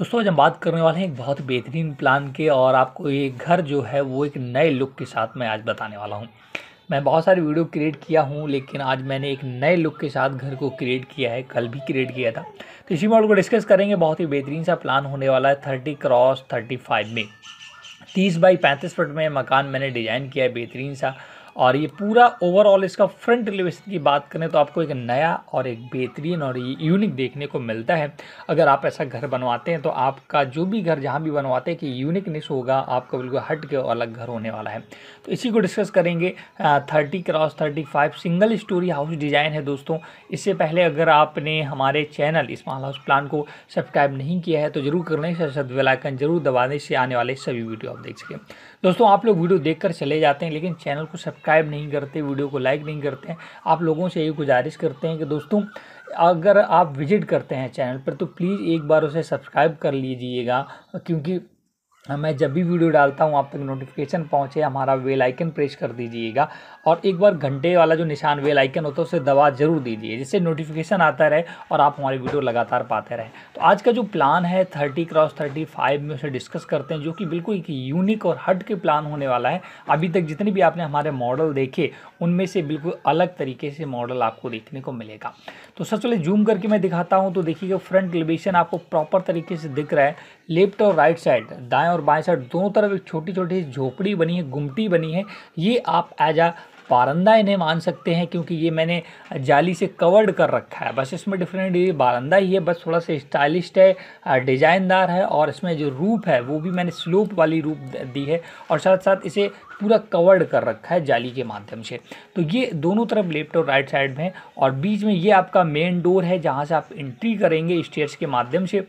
दोस्तों आज हम बात करने वाले हैं एक बहुत बेहतरीन प्लान के और आपको ये घर जो है वो एक नए लुक के साथ मैं आज बताने वाला हूँ मैं बहुत सारे वीडियो क्रिएट किया हूँ लेकिन आज मैंने एक नए लुक के साथ घर को क्रिएट किया है कल भी क्रिएट किया था तो इसी मॉडल को डिस्कस करेंगे बहुत ही बेहतरीन सा प्लान होने वाला है थर्टी क्रॉस थर्टी फाइव में तीस बाई पैंतीस फुट में मकान मैंने डिज़ाइन किया है बेहतरीन सा और ये पूरा ओवरऑल इसका फ्रंट एलिवेशन की बात करें तो आपको एक नया और एक बेहतरीन और यूनिक देखने को मिलता है अगर आप ऐसा घर बनवाते हैं तो आपका जो भी घर जहाँ भी बनवाते हैं कि यूनिकनेस होगा आपका बिल्कुल हट के अलग घर होने वाला है तो इसी को डिस्कस करेंगे thirty cross thirty five single storey house design है दोस्तों इससे पहले अगर आपने हमारे चैनल स्मॉल हाउस प्लान को सब्सक्राइब नहीं किया है तो जरूर कर लें सदवेलाइकन जरूर दबा दें इससे आने वाले सभी वीडियो आप देख सकें दोस्तों आप लोग वीडियो देखकर चले जाते हैं लेकिन चैनल को सब्सक्राइब नहीं करते वीडियो को लाइक नहीं करते हैं आप लोगों से ये गुजारिश करते हैं कि दोस्तों अगर आप विजिट करते हैं चैनल पर तो प्लीज़ एक बार उसे सब्सक्राइब कर लीजिएगा क्योंकि हाँ, मैं जब भी वीडियो डालता हूँ आप तक नोटिफिकेशन पहुँचे हमारा वेल आइकन प्रेस कर दीजिएगा और एक बार घंटे वाला जो निशान वेल आइकन होता है उसे दबा जरूर दीजिए जिससे नोटिफिकेशन आता रहे और आप हमारी वीडियो लगातार पाते रहें तो आज का जो प्लान है थर्टी क्रॉस थर्टी फाइव में उसे डिस्कस करते हैं जो कि बिल्कुल एक यूनिक और हट के प्लान होने वाला है अभी तक जितने भी आपने हमारे मॉडल देखे उनमें से बिल्कुल अलग तरीके से मॉडल आपको देखने को मिलेगा तो सबसे पहले जूम करके मैं दिखाता हूँ तो देखिएगा फ्रंट एलिवेशन आपको प्रॉपर तरीके से दिख रहा है लेफ्ट और राइट साइड दाएं और बाएं साइड दोनों तरफ एक छोटी छोटी झोपड़ी बनी है गुमटी बनी है ये आप एज आ बारंदा इन्हें मान सकते हैं क्योंकि ये मैंने जाली से कवर्ड कर रखा है बस इसमें डिफरेंट ये बारंदा ही है बस थोड़ा सा स्टाइलिश है डिजाइनदार है और इसमें जो रूप है वो भी मैंने स्लोप वाली रूप दी है और साथ साथ इसे पूरा कवर्ड कर रखा है जाली के माध्यम से तो ये दोनों तरफ लेफ्ट और राइट साइड में और बीच में ये आपका मेन डोर है जहाँ से आप एंट्री करेंगे स्टेयर्स के माध्यम से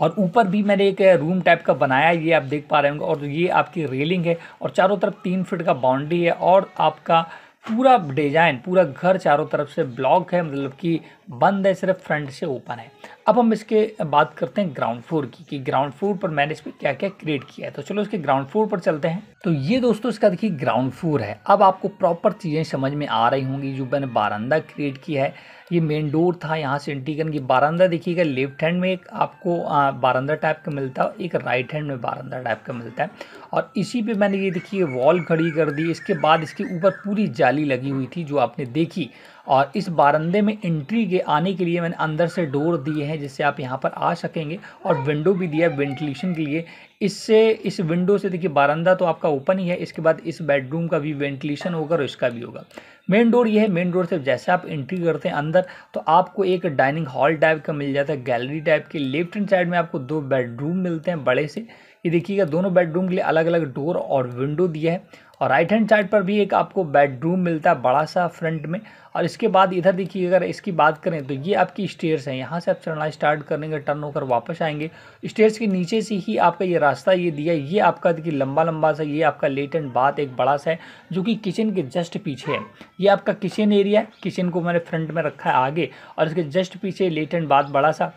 और ऊपर भी मैंने एक रूम टाइप का बनाया ये आप देख पा रहे होंगे और ये आपकी रेलिंग है और चारों तरफ तीन फिट का बाउंड्री है और आपका पूरा डिजाइन पूरा घर चारों तरफ से ब्लॉक है मतलब कि बंद है सिर्फ फ्रंट से ओपन है अब हम इसके बात करते हैं ग्राउंड फ्लोर की कि ग्राउंड फ्लोर पर मैंने इसमें क्या क्या क्रिएट किया है तो चलो इसके ग्राउंड फ्लोर पर चलते हैं तो ये दोस्तों इसका देखिए ग्राउंड फ्लोर है अब आपको प्रॉपर चीज़ें समझ में आ रही होंगी जो मैंने बारंदा क्रिएट किया है ये मेन डोर था यहाँ से एंट्री करने की बारंदा देखिएगा लेफ्ट हैंड में एक आपको बारंदा टाइप का मिलता है एक राइट हैंड में बारंदा टाइप का मिलता है और इसी पे मैंने ये देखिए वॉल खड़ी कर दी इसके बाद इसके ऊपर पूरी जाली लगी हुई थी जो आपने देखी और इस बारंदे में एंट्री के आने के लिए मैंने अंदर से डोर दिए हैं जिससे आप यहाँ पर आ सकेंगे और विंडो भी दिया है वेंटिलेशन के लिए इससे इस विंडो से देखिए बारंदा तो आपका ओपन ही है इसके बाद इस बेडरूम का भी वेंटिलेशन होगा और इसका भी होगा मेन डोर ये है मेन डोर से जैसे आप एंट्री करते हैं अंदर तो आपको एक डाइनिंग हॉल टाइप का मिल जाता है गैलरी टाइप के लेफ्ट हैंड साइड में आपको दो बेडरूम मिलते हैं बड़े से ये देखिएगा दोनों बेडरूम के लिए अलग अलग डोर और विंडो दिया है और राइट हैंड साइड पर भी एक आपको बेडरूम मिलता है बड़ा सा फ्रंट में और इसके बाद इधर देखिए अगर इसकी बात करें तो ये आपकी स्टेयर्स हैं यहाँ से आप चढ़ना स्टार्ट करेंगे टर्न होकर वापस आएंगे स्टेयर्स के नीचे से ही आपका ये रास्ता ये दिया ये आपका देखिए लंबा लंबा सा ये आपका लेट एंड बाथ एक बड़ा सा है जो कि किचन के जस्ट पीछे है ये आपका किचन एरिया है किचन को मैंने फ्रंट में रखा है आगे और इसके जस्ट पीछे लेट एंड बाथ बड़ा सा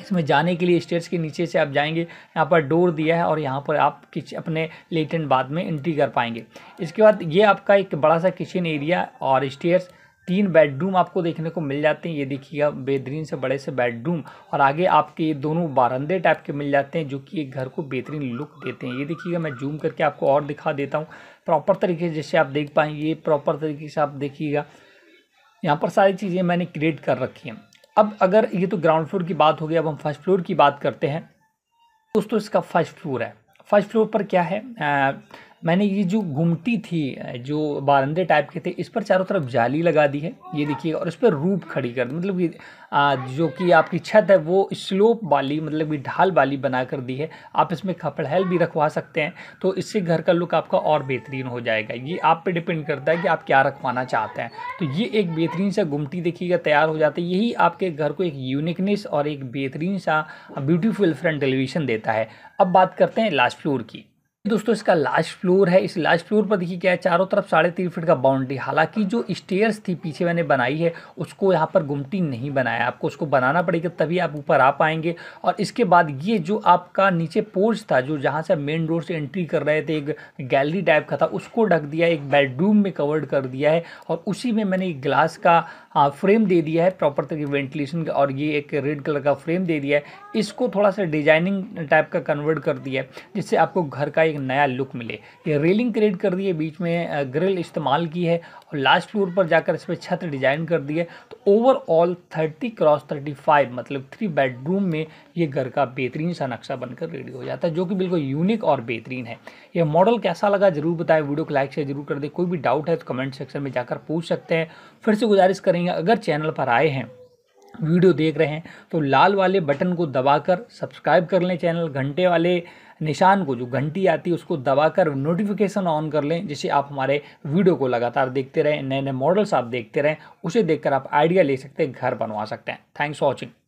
इसमें जाने के लिए स्टेट्स के नीचे से आप जाएंगे यहाँ पर डोर दिया है और यहाँ पर आप किच अपने लेटेंट बाद में एंट्री कर पाएंगे इसके बाद ये आपका एक बड़ा सा किचन एरिया और स्टेयर्स तीन बेडरूम आपको देखने को मिल जाते हैं ये देखिएगा बेहतरीन से बड़े से बेडरूम और आगे आपके ये दोनों बारंदे टाइप के मिल जाते हैं जो कि एक घर को बेहतरीन लुक देते हैं ये देखिएगा मैं जूम करके आपको और दिखा देता हूँ प्रॉपर तरीके से जैसे आप देख पाएँ ये प्रॉपर तरीके से आप देखिएगा यहाँ पर सारी चीज़ें मैंने क्रिएट कर रखी हैं अब अगर ये तो ग्राउंड फ्लोर की बात हो गई अब हम फर्स्ट फ्लोर की बात करते हैं दोस्तों इसका फर्स्ट फ्लोर है फर्स्ट फ्लोर पर क्या है मैंने ये जो घुमटी थी जो बारंदे टाइप के थे इस पर चारों तरफ जाली लगा दी है ये देखिए और इस पर रूप खड़ी कर दी मतलब कि जो कि आपकी छत है वो स्लोप वाली मतलब कि ढाल वाली बना कर दी है आप इसमें खपड़हल भी रखवा सकते हैं तो इससे घर का लुक आपका और बेहतरीन हो जाएगा ये आप पे डिपेंड करता है कि आप क्या रखवाना चाहते हैं तो ये एक बेहतरीन सा घुमटी देखिएगा तैयार हो जाता है यही आपके घर को एक यूनिकनेस और एक बेहतरीन सा ब्यूटीफुल फ्रंट एलिवेशन देता है अब बात करते हैं लास्ट फ्लोर की दोस्तों इसका लास्ट फ्लोर है इस लास्ट फ्लोर पर देखिए क्या है चारों तरफ साढ़े तीन फीट का बाउंड्री हालांकि जो स्टेयर्स थी पीछे मैंने बनाई है उसको यहाँ पर गुमटी नहीं बनाया आपको उसको बनाना पड़ेगा तभी आप ऊपर आ पाएंगे और इसके बाद ये जो आपका नीचे पोर्च था जो जहाँ से मेन रोड से एंट्री कर रहे थे एक गैलरी टाइप का था उसको ढक दिया एक बेडरूम में कवर्ड कर दिया है और उसी में मैंने एक ग्लास का हाँ, फ्रेम दे दिया है प्रॉपर तरह वेंटिलेशन का और ये एक रेड कलर का फ्रेम दे दिया है इसको थोड़ा सा डिजाइनिंग टाइप का कन्वर्ट कर दिया है जिससे आपको घर का एक नया लुक मिले ये रेलिंग क्रिएट कर दी है बीच में ग्रिल इस्तेमाल की है और लास्ट फ्लोर पर जाकर इस पर छत डिज़ाइन कर दी है तो overall thirty cross thirty five मतलब थ्री बेडरूम में ये घर का बेहतरीन सा नक्शा बनकर रेडी हो जाता है जो कि बिल्कुल यूनिक और बेहतरीन है यह मॉडल कैसा लगा जरूर बताएं वीडियो को लाइक से जरूर कर दें कोई भी डाउट है तो कमेंट सेक्शन में जाकर पूछ सकते हैं फिर से गुजारिश करेंगे अगर चैनल पर आए हैं वीडियो देख रहे हैं तो लाल वाले बटन को दबाकर सब्सक्राइब कर लें चैनल घंटे वाले निशान को जो घंटी आती है उसको दबाकर नोटिफिकेशन ऑन कर लें जिससे आप हमारे वीडियो को लगातार देखते रहें नए नए मॉडल्स आप देखते रहें उसे देखकर आप आइडिया ले सकते हैं घर बनवा सकते हैं थैंक्स फॉर वॉचिंग